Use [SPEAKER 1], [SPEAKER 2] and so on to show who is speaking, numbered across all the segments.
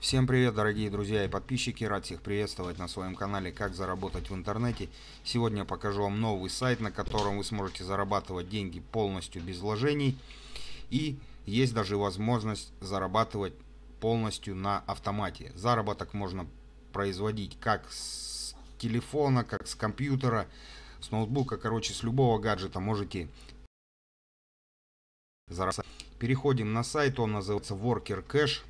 [SPEAKER 1] Всем привет, дорогие друзья и подписчики! Рад всех приветствовать на своем канале «Как заработать в интернете». Сегодня покажу вам новый сайт, на котором вы сможете зарабатывать деньги полностью без вложений. И есть даже возможность зарабатывать полностью на автомате. Заработок можно производить как с телефона, как с компьютера, с ноутбука, короче, с любого гаджета можете заработать. Переходим на сайт, он называется Worker Cash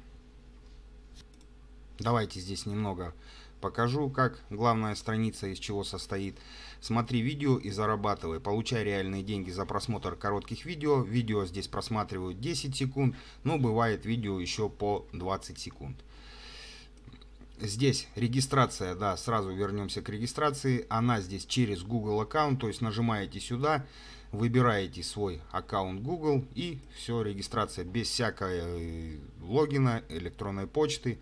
[SPEAKER 1] Давайте здесь немного покажу, как главная страница из чего состоит. Смотри видео и зарабатывай. Получай реальные деньги за просмотр коротких видео. Видео здесь просматривают 10 секунд, но бывает видео еще по 20 секунд. Здесь регистрация, да, сразу вернемся к регистрации. Она здесь через Google аккаунт, то есть нажимаете сюда, выбираете свой аккаунт Google и все, регистрация без всякой э, логина, электронной почты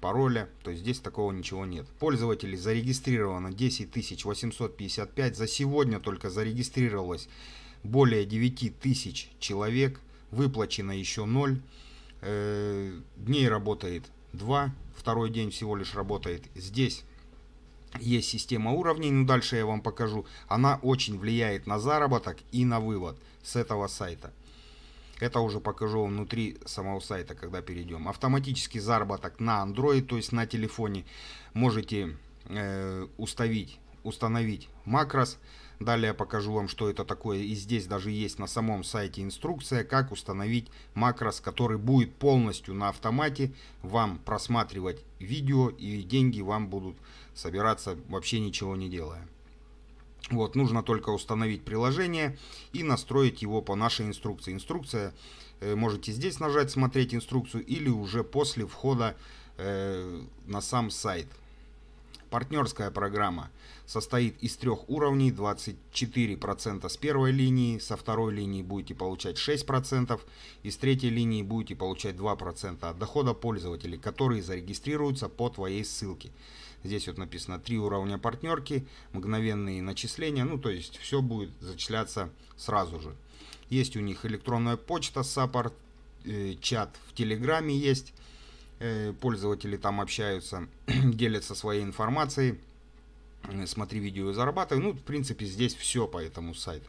[SPEAKER 1] пароля, то есть здесь такого ничего нет. Пользователей зарегистрировано 10 855. за сегодня только зарегистрировалось более 9 тысяч человек, выплачено еще 0, э, дней работает 2, второй день всего лишь работает здесь. Есть система уровней, но дальше я вам покажу. Она очень влияет на заработок и на вывод с этого сайта. Это уже покажу вам внутри самого сайта, когда перейдем. Автоматический заработок на Android, то есть на телефоне. Можете э, уставить, установить макрос. Далее покажу вам, что это такое. И здесь даже есть на самом сайте инструкция, как установить макрос, который будет полностью на автомате вам просматривать видео и деньги вам будут собираться вообще ничего не делая. Вот, нужно только установить приложение и настроить его по нашей инструкции. Инструкция, э, можете здесь нажать «Смотреть инструкцию» или уже после входа э, на сам сайт. Партнерская программа состоит из трех уровней, 24% с первой линии, со второй линии будете получать 6%, и с третьей линии будете получать 2% от дохода пользователей, которые зарегистрируются по твоей ссылке. Здесь вот написано три уровня партнерки, мгновенные начисления. Ну, то есть все будет зачисляться сразу же. Есть у них электронная почта, саппорт, э, чат в Телеграме есть. Э, пользователи там общаются, делятся своей информацией. Э, смотри видео и зарабатывай. Ну, в принципе, здесь все по этому сайту.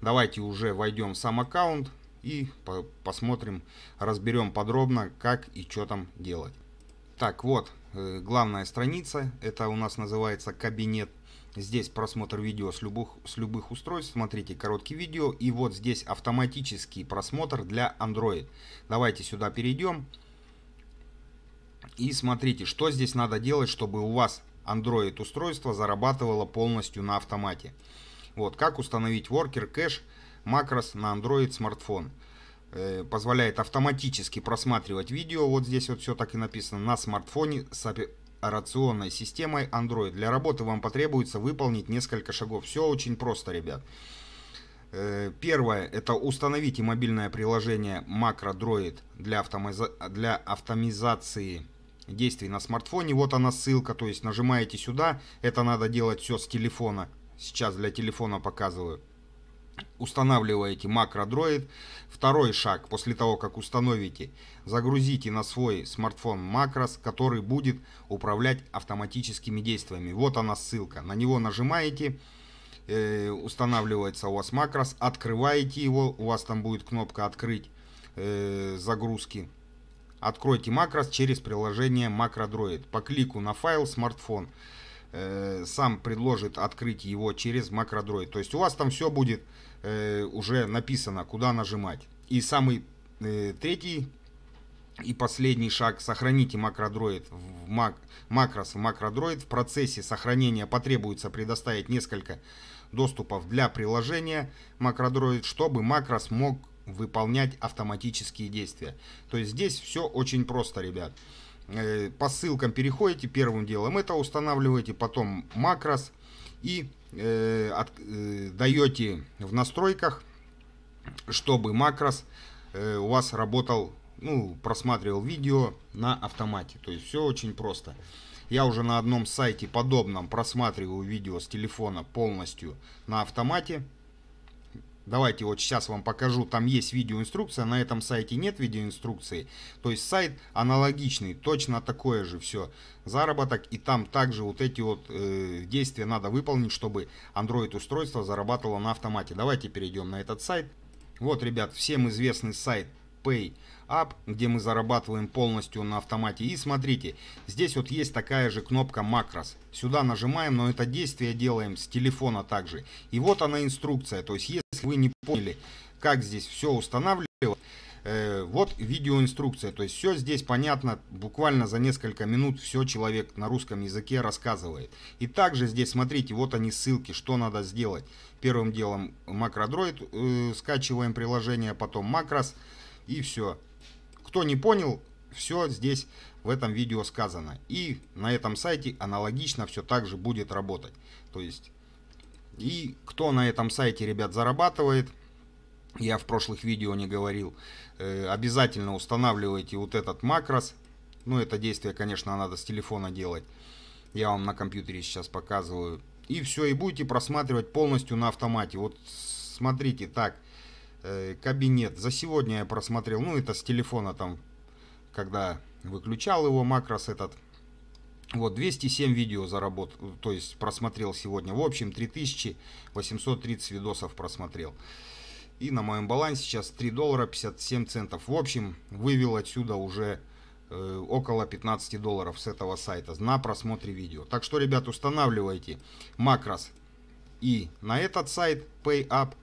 [SPEAKER 1] Давайте уже войдем в сам аккаунт и посмотрим, разберем подробно, как и что там делать. Так, вот э, главная страница. Это у нас называется кабинет. Здесь просмотр видео с любых, с любых устройств. Смотрите, короткие видео. И вот здесь автоматический просмотр для Android. Давайте сюда перейдем. И смотрите, что здесь надо делать, чтобы у вас Android устройство зарабатывало полностью на автомате. Вот, как установить Worker Cache макрос на Android смартфон. Э, позволяет автоматически просматривать видео, вот здесь вот все так и написано, на смартфоне с операционной системой Android. Для работы вам потребуется выполнить несколько шагов. Все очень просто, ребят. Э, первое – это установите мобильное приложение MacroDroid для, автомиза для автомизации действий на смартфоне. Вот она ссылка, то есть нажимаете сюда. Это надо делать все с телефона. Сейчас для телефона показываю устанавливаете макродроид. Второй шаг, после того как установите, загрузите на свой смартфон макрос, который будет управлять автоматическими действиями. Вот она ссылка, на него нажимаете, э, устанавливается у вас макрос, открываете его, у вас там будет кнопка «Открыть э, загрузки». Откройте макрос через приложение MacroDroid по клику на файл «Смартфон» э, сам предложит открыть его через макродроид. То есть у вас там все будет э, уже написано, куда нажимать. И самый э, третий и последний шаг. Сохраните макродроид в мак, макрос в макродроид. В процессе сохранения потребуется предоставить несколько доступов для приложения макродроид, чтобы макрос мог выполнять автоматические действия. То есть здесь все очень просто, ребят. Э, по ссылкам переходите, первым делом это устанавливаете, потом макрос и э, от, э, даете в настройках, чтобы макрос э, у вас работал, ну, просматривал видео на автомате. То есть все очень просто. Я уже на одном сайте подобном просматриваю видео с телефона полностью на автомате. Давайте вот сейчас вам покажу, там есть видеоинструкция, на этом сайте нет видеоинструкции. То есть сайт аналогичный, точно такое же все. Заработок и там также вот эти вот э, действия надо выполнить, чтобы Android устройство зарабатывало на автомате. Давайте перейдем на этот сайт. Вот, ребят, всем известный сайт Pay App, где мы зарабатываем полностью на автомате. И смотрите, здесь вот есть такая же кнопка Macros. Сюда нажимаем, но это действие делаем с телефона также. И вот она инструкция. То есть, если вы не поняли, как здесь все устанавливать, э, вот видеоинструкция. То есть все здесь понятно, буквально за несколько минут все человек на русском языке рассказывает. И также здесь, смотрите, вот они ссылки, что надо сделать. Первым делом макродроид, э, скачиваем приложение, потом макрос, и все. Кто не понял, все здесь в этом видео сказано. И на этом сайте аналогично все так же будет работать. То есть, и кто на этом сайте, ребят, зарабатывает, я в прошлых видео не говорил, э, обязательно устанавливайте вот этот макрос. Ну, это действие, конечно, надо с телефона делать. Я вам на компьютере сейчас показываю. И все, и будете просматривать полностью на автомате. Вот смотрите, так, Э, кабинет. За сегодня я просмотрел, ну это с телефона там, когда выключал его макрос этот. Вот 207 видео заработал, то есть просмотрел сегодня. В общем 3830 видосов просмотрел. И на моем балансе сейчас 3 доллара 57 центов. В общем, вывел отсюда уже э, около 15 долларов с этого сайта на просмотре видео. Так что, ребят, устанавливайте макрос и на этот сайт PayUp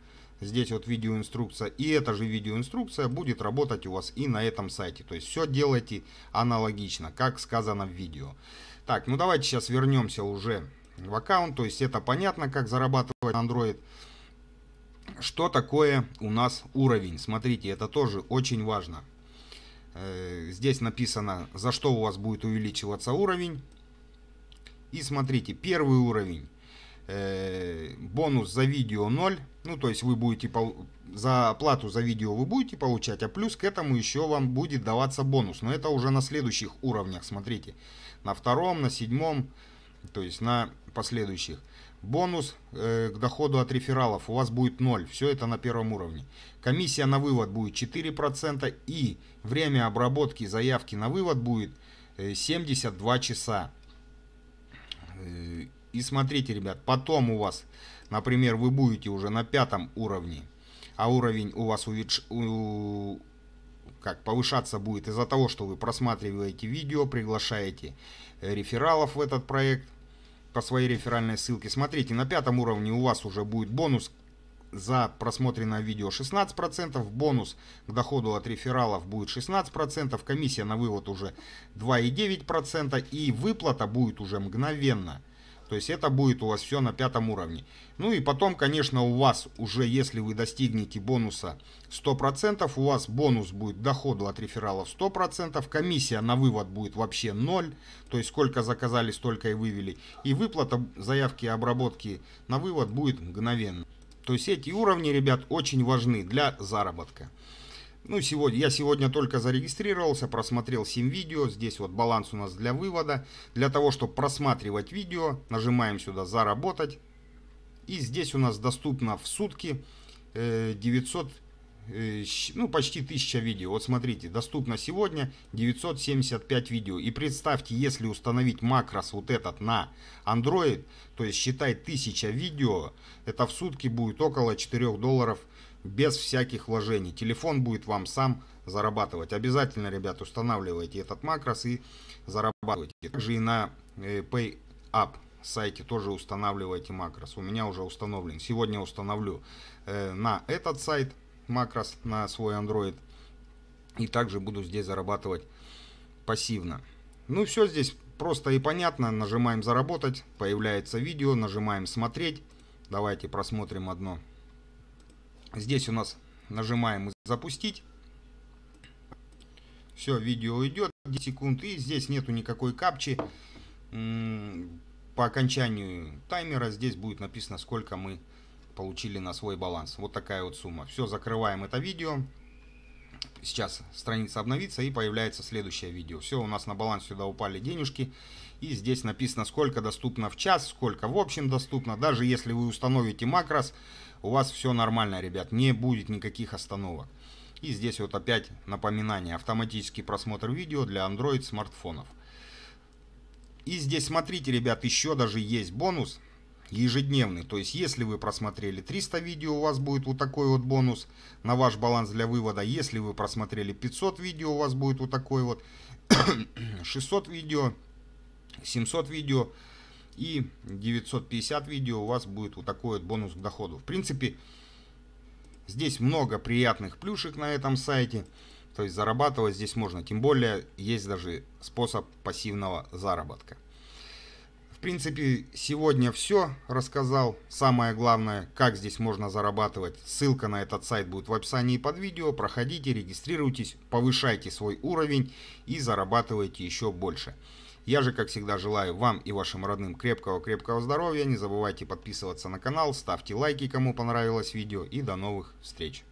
[SPEAKER 1] Здесь вот видеоинструкция и эта же видеоинструкция будет работать у вас и на этом сайте. То есть все делайте аналогично, как сказано в видео. Так, ну давайте сейчас вернемся уже в аккаунт. То есть это понятно, как зарабатывать на Android. Что такое у нас уровень? Смотрите, это тоже очень важно. Э, здесь написано, за что у вас будет увеличиваться уровень. И смотрите, первый уровень Э, бонус за видео 0, ну то есть вы будете за плату за видео вы будете получать, а плюс к этому еще вам будет даваться бонус. Но это уже на следующих уровнях, смотрите. На втором, на седьмом, то есть на последующих. Бонус э, к доходу от рефералов у вас будет 0. Все это на первом уровне. Комиссия на вывод будет 4%. И время обработки заявки на вывод будет 72 э, часа. Э, и смотрите, ребят, потом у вас, например, вы будете уже на пятом уровне, а уровень у вас увидж... у... как, повышаться будет из-за того, что вы просматриваете видео, приглашаете э, рефералов в этот проект по своей реферальной ссылке. Смотрите, на пятом уровне у вас уже будет бонус за просмотренное видео 16%, бонус к доходу от рефералов будет 16%, комиссия на вывод уже 2,9% и выплата будет уже мгновенно – то есть это будет у вас все на пятом уровне. Ну и потом, конечно, у вас уже, если вы достигнете бонуса 100%, у вас бонус будет доходу от рефералов 100%, комиссия на вывод будет вообще 0, то есть сколько заказали, столько и вывели. И выплата заявки обработки на вывод будет мгновенно. То есть эти уровни, ребят, очень важны для заработка. Ну, сегодня, я сегодня только зарегистрировался, просмотрел 7 видео. Здесь вот баланс у нас для вывода. Для того, чтобы просматривать видео, нажимаем сюда «Заработать». И здесь у нас доступно в сутки 900 э, Э, ну, почти 1000 видео. Вот смотрите, доступно сегодня 975 видео. И представьте, если установить макрос вот этот на Android, то есть считай 1000 видео, это в сутки будет около 4 долларов без всяких вложений. Телефон будет вам сам зарабатывать. Обязательно, ребят, устанавливайте этот макрос и зарабатывайте. Также и на э, PayUp сайте тоже устанавливайте макрос. У меня уже установлен. Сегодня установлю э, на этот сайт – макрос на свой Android. И также буду здесь зарабатывать пассивно. Ну все здесь просто и понятно. Нажимаем «Заработать», появляется видео, нажимаем «Смотреть». Давайте просмотрим одно. Здесь у нас нажимаем «Запустить». Все, видео идет 10 секунд. И здесь нету никакой капчи. По окончанию таймера здесь будет написано, сколько мы получили на свой баланс. Вот такая вот сумма. Все, закрываем это видео. Сейчас страница обновится и появляется следующее видео. Все, у нас на баланс сюда упали денежки. И здесь написано, сколько доступно в час, сколько в общем доступно. Даже если вы установите макрос, у вас все нормально, ребят. Не будет никаких остановок. И здесь вот опять напоминание. Автоматический просмотр видео для Android смартфонов. И здесь смотрите, ребят, еще даже есть бонус ежедневный. То есть, если вы просмотрели 300 видео, у вас будет вот такой вот бонус на ваш баланс для вывода. Если вы просмотрели 500 видео, у вас будет вот такой вот 600 видео, 700 видео и 950 видео у вас будет вот такой вот бонус к доходу. В принципе, здесь много приятных плюшек на этом сайте. То есть зарабатывать здесь можно. Тем более есть даже способ пассивного заработка принципе, сегодня все рассказал. Самое главное, как здесь можно зарабатывать. Ссылка на этот сайт будет в описании под видео. Проходите, регистрируйтесь, повышайте свой уровень и зарабатывайте еще больше. Я же, как всегда, желаю вам и вашим родным крепкого-крепкого здоровья. Не забывайте подписываться на канал, ставьте лайки, кому понравилось видео. И до новых встреч!